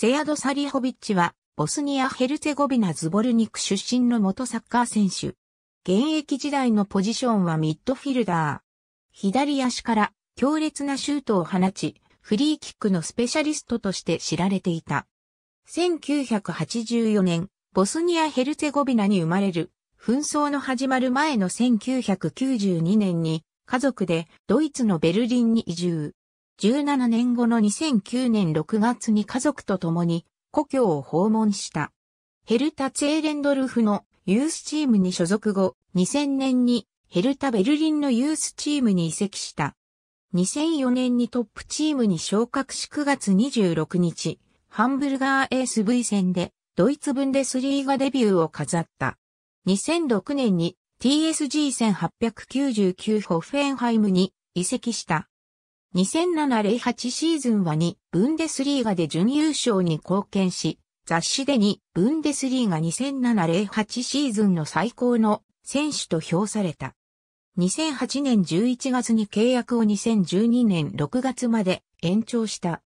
セヤド・サリホビッチは、ボスニア・ヘルツェゴビナ・ズボルニク出身の元サッカー選手。現役時代のポジションはミッドフィルダー。左足から強烈なシュートを放ち、フリーキックのスペシャリストとして知られていた。1984年、ボスニア・ヘルツェゴビナに生まれる。紛争の始まる前の1992年に、家族でドイツのベルリンに移住。17年後の2009年6月に家族と共に故郷を訪問した。ヘルタ・ツェーレンドルフのユースチームに所属後、2000年にヘルタ・ベルリンのユースチームに移籍した。2004年にトップチームに昇格し9月26日、ハンブルガー SV 戦でドイツ分でスリーガデビューを飾った。2006年に TSG 1899ホフェンハイムに移籍した。2007-08シーズンは2ブンデスリーガで準優勝に貢献し、雑誌で2ブンデスリーガ2007-08シーズンの最高の選手と評された。2008年11月に契約を2012年6月まで延長した。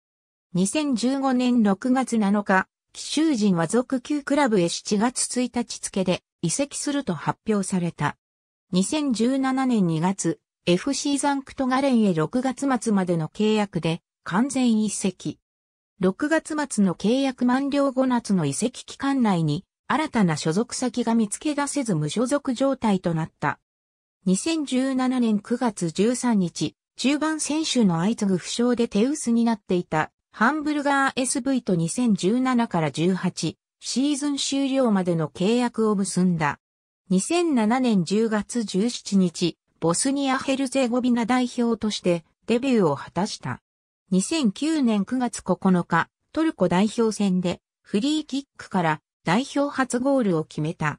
2015年6月7日、奇襲陣は続級クラブへ7月1日付で移籍すると発表された。2017年2月、FC ザンクトガレンへ6月末までの契約で完全移籍。6月末の契約満了後夏の移籍期間内に新たな所属先が見つけ出せず無所属状態となった。2017年9月13日、中盤選手の相次ぐ負傷で手薄になっていたハンブルガー SV と2017から18シーズン終了までの契約を結んだ。2007年10月17日、ボスニア・ヘルゼゴビナ代表としてデビューを果たした。2009年9月9日、トルコ代表戦でフリーキックから代表初ゴールを決めた。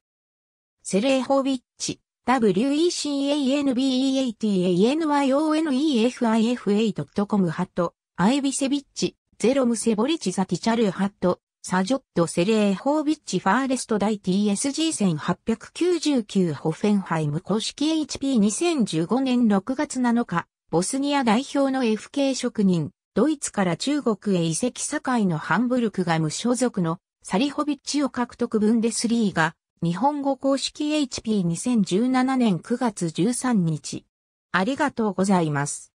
セレーホビッチ、WECANBEATANYONEFIFA.com ハット、アイビセビッチ、ゼロムセボリチザティチャルハット、サジョット・セレー・ホービッチ・ファーレスト大 TSG1899 ホフェンハイム公式 HP2015 年6月7日、ボスニア代表の FK 職人、ドイツから中国へ移籍境のハンブルクが無所属のサリホビッチを獲得分でスリーが、日本語公式 HP2017 年9月13日。ありがとうございます。